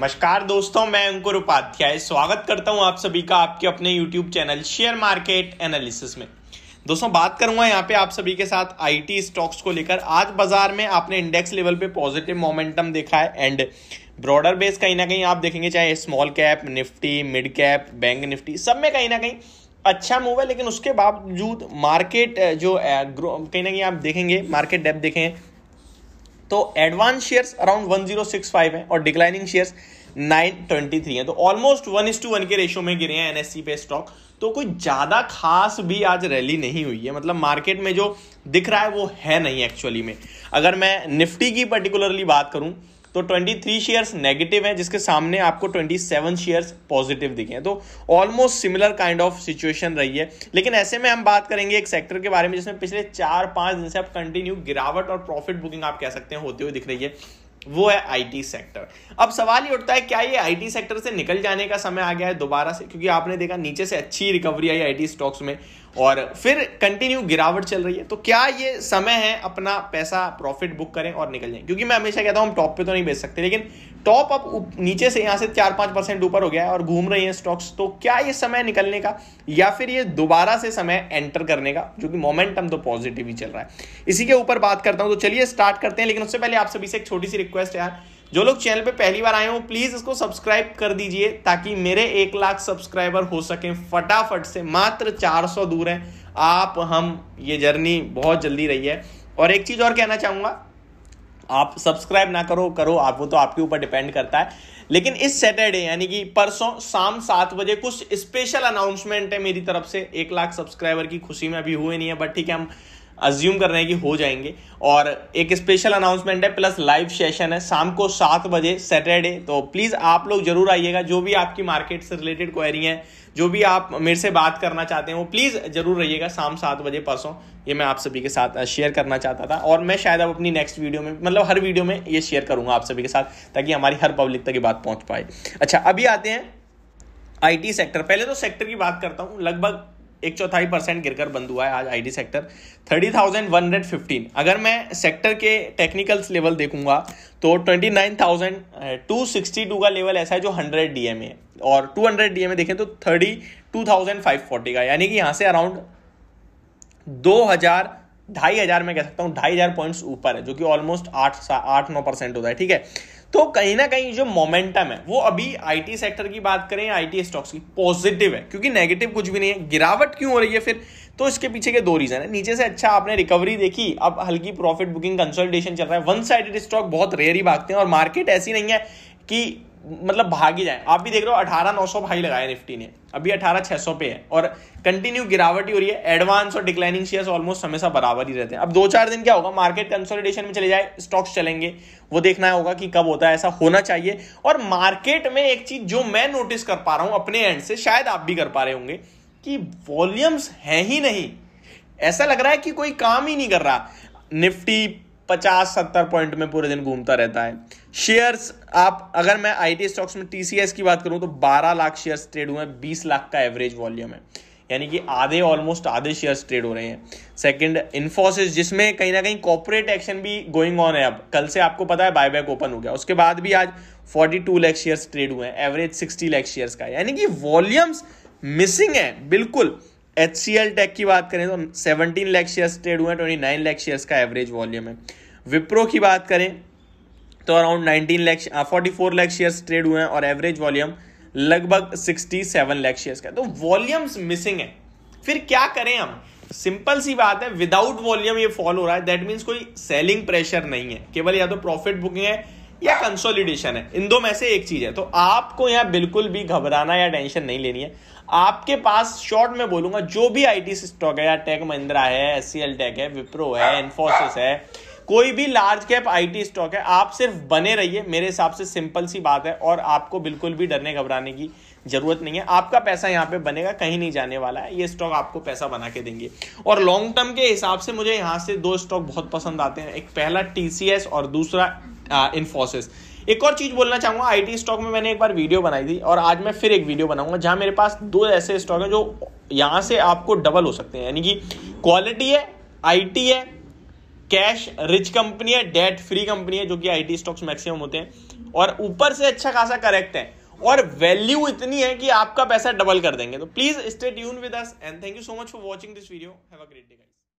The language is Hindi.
नमस्कार दोस्तों मैं अंकुर उपाध्याय स्वागत करता हूं आप सभी का आपके अपने YouTube channel share market analysis में दोस्तों बात करूंगा यहां पे आप सभी के साथ आईटी स्टॉक्स को लेकर आज बाजार में आपने इंडेक्स लेवल पे पॉजिटिव मोमेंटम देखा है एंड ब्रॉडर बेस कहीं ना कहीं आप देखेंगे चाहे small cap Nifty mid cap bank Nifty सब में कहीं ना कहीं अच्छा मूव है लेकिन उसके बावजूद मार्केट जो कहीं ना कहीं आप देखेंगे मार्केट डेप देखें तो एडवांस शेयर्स अराउंड 1065 है और डिक्लाइनिंग शेयर्स 923 है तो almost one is to one के रेशियो में गिरे हैं एनएससी e पे स्टॉक तो कोई ज़्यादा खास भी आज रैली नहीं हुई है मतलब मार्केट में जो दिख रहा है वो है नहीं एक्चुअली में अगर मैं निफ्टी की पर्टिकुलरली बात करूं तो 23 शेयर्स नेगेटिव हैं जिसके सामने आपको 27 शेयर्स पॉजिटिव दिखे हैं तो almost similar kind of situation रही है लेकिन ऐसे में हम बात करेंगे एक सेक्टर के बारे में जिसमें पिछले चार पांच दिन से आप कंटिन्यू गिरावट और प्रॉफिट बुकिंग आप कह सकते हैं होती हुई दिख रही है वो है आईटी सेक्टर अब सवाल ये उठता है क्या ये आईटी सेक्टर से निकल जाने का समय आ गया है दोबारा से क्योंकि आपने देखा नीचे से अच्छी रिकवरी आई आईटी स्टॉक्स में और फिर कंटिन्यू गिरावट चल रही है तो क्या ये समय है अपना पैसा प्रॉफिट बुक करें और निकल जाएं क्योंकि मैं हमेशा कहता हूँ हम टॉप पे तो नहीं बेच सकते लेकिन टॉप अब नीचे से यहाँ से चार पाँच परसेंट ऊपर हो गया है और घूम रही हैं स्टॉक्स तो क्या ये समय निकलने का या फिर ये दोबारा से समय एंटर करने का जो कि मोमेंटम तो पॉजिटिव ही चल रहा है इसी के ऊपर बात करता हूँ तो चलिए स्टार्ट करते हैं लेकिन उससे पहले आप सभी से एक छोटी सी रिक्वेस्ट है यार जो लोग चैनल पे पहली बार आए हो प्लीज़ इसको सब्सक्राइब कर दीजिए ताकि मेरे एक लाख सब्सक्राइबर हो सके फटाफट से मात्र 400 दूर है आप हम ये जर्नी बहुत जल्दी रही है और एक चीज़ और कहना चाहूंगा आप सब्सक्राइब ना करो करो आप वो तो आपके ऊपर डिपेंड करता है लेकिन इस सैटरडे यानी कि परसों शाम सात बजे कुछ स्पेशल अनाउंसमेंट है मेरी तरफ से एक लाख सब्सक्राइबर की खुशी में अभी हुए नहीं है बट ठीक है हम अज्यूम कर रहे हैं कि हो जाएंगे और एक स्पेशल अनाउंसमेंट है प्लस लाइव सेशन है शाम को सात बजे सैटरडे तो प्लीज़ आप लोग जरूर आइएगा जो भी आपकी मार्केट से रिलेटेड क्वेरी है जो भी आप मेरे से बात करना चाहते हैं वो प्लीज़ जरूर रहिएगा शाम सात बजे परसों ये मैं आप सभी के साथ शेयर करना चाहता था और मैं शायद अब अपनी नेक्स्ट वीडियो में मतलब हर वीडियो में ये शेयर करूंगा आप सभी के साथ ताकि हमारी हर पब्लिक तक ये बात पहुंच पाए अच्छा अभी आते हैं आईटी सेक्टर पहले तो सेक्टर की बात करता हूँ लगभग एक चौथाई परसेंट गिरकर बंद हुआ है आज IT sector thirty thousand one hundred fifteen अगर मैं सेक्टर के टेक्निकल्स लेवल देखूंगा तो twenty nine thousand two sixty two का लेवल ऐसा है जो हंड्रेड डी है और टू हंड्रेड डी देखें तो thirty two thousand five forty का यानी कि यहाँ से अराउंड दो हज़ार ढाई हज़ार मैं कह सकता हूँ ढाई हज़ार पॉइंट्स ऊपर है जो कि ऑलमोस्ट आठ आठ नौ परसेंट होता है ठीक है तो कहीं ना कहीं जो मोमेंटम है वो अभी आईटी सेक्टर की बात करें आईटी स्टॉक्स की पॉजिटिव है क्योंकि नेगेटिव कुछ भी नहीं है गिरावट क्यों हो रही है फिर तो इसके पीछे के दो रीजन है नीचे से अच्छा आपने रिकवरी देखी अब हल्की प्रॉफिट बुकिंग कंसल्टेशन चल रहा है वन साइडेड स्टॉक बहुत रेयर ही भागते हैं और मार्केट ऐसी नहीं है कि मतलब भाग ही जाए आप भी देख रहे हो अठारह नौ सौ भाई लगाया निफ्टी ने अभी अठारह छह सौ पे है और कंटिन्यू गिरावट ही हो रही है एडवांस और डिक्लाइनिंग शेयर्स ऑलमोस्ट हमेशा बराबर ही रहते हैं अब दो चार दिन क्या होगा मार्केट कंसोलिडेशन में चले जाए स्टॉक्स चलेंगे वो देखना होगा कि कब होता है ऐसा होना चाहिए और मार्केट में एक चीज जो मैं नोटिस कर पा रहा हूं अपने एंड से शायद आप भी कर पा रहे होंगे कि वॉल्यूम्स है ही नहीं ऐसा लग रहा है कि कोई काम ही नहीं कर रहा निफ्टी पचास सत्तर पॉइंट में पूरे दिन घूमता रहता है शेयर्स आप अगर मैं आई स्टॉक्स में टीसीएस की बात करूं तो 12 लाख शेयर्स ट्रेड हुए हैं बीस लाख का एवरेज वॉल्यूम है यानी कि आधे ऑलमोस्ट आधे शेयर्स ट्रेड हो रहे हैं सेकंड इन्फोसिस जिसमें कहीं ना कहीं कॉपोरेट एक्शन भी गोइंग ऑन है अब कल से आपको पता है बायबैक ओपन हो गया उसके बाद भी आज 42 लाख शेयर्स ट्रेड हुए हैं एवरेज 60 लाख शेयर्स का यानी कि वॉल्यूम्स मिसिंग है बिल्कुल एच सी एल टेक की बात करें तो सेवनटीन लाख शेयर्स ट्रेड हुए हैं ट्वेंटी नाइन लाख शेयर्स का एवरेज वॉल्यूम है विप्रो की बात करें तो around 19 lakh 44 lakh shares trade हुए हैं और एवरेज वॉल्यूम लगभग 67 लाख शेयर्स का तो वॉल्यूम्स मिसिंग है फिर क्या करें हम सिंपल सी बात है विदाउट वॉल्यूम ये फॉल हो रहा है दैट मीन्स कोई सेलिंग प्रेशर नहीं है केवल या तो प्रॉफिट बुकिंग है या कंसोलिडेशन है इन दो में से एक चीज है तो आपको यहाँ बिल्कुल भी घबराना या टेंशन नहीं लेनी है आपके पास शॉर्ट में बोलूंगा जो भी आईटी स्टॉक है या टेक महिंद्रा है एस टेक है विप्रो है इन्फोसिस है कोई भी लार्ज कैप आईटी स्टॉक है आप सिर्फ बने रहिए मेरे हिसाब से सिंपल सी बात है और आपको बिल्कुल भी डरने घबराने की जरूरत नहीं है आपका पैसा यहाँ पे बनेगा कहीं नहीं जाने वाला है ये स्टॉक आपको पैसा बना के देंगे और लॉन्ग टर्म के हिसाब से मुझे यहाँ से दो स्टॉक बहुत पसंद आते हैं एक पहला टीसीएस और दूसरा इन्फोसिस एक और चीज बोलना चाहूंगा आईटी स्टॉक में मैंने एक बार वीडियो बनाई थी और आज मैं फिर एक वीडियो बनाऊंगा जहां मेरे पास दो ऐसे स्टॉक हैं जो यहां से आपको डबल हो सकते हैं यानी कि क्वालिटी है आईटी है कैश रिच कंपनी है डेट फ्री कंपनी है जो कि आईटी स्टॉक्स मैक्सिमम होते हैं और ऊपर से अच्छा खासा करेक्ट है और वैल्यू इतनी है कि आपका पैसा डबल कर देंगे तो please stay tune with us and thank you so much for watching this video have a great day guys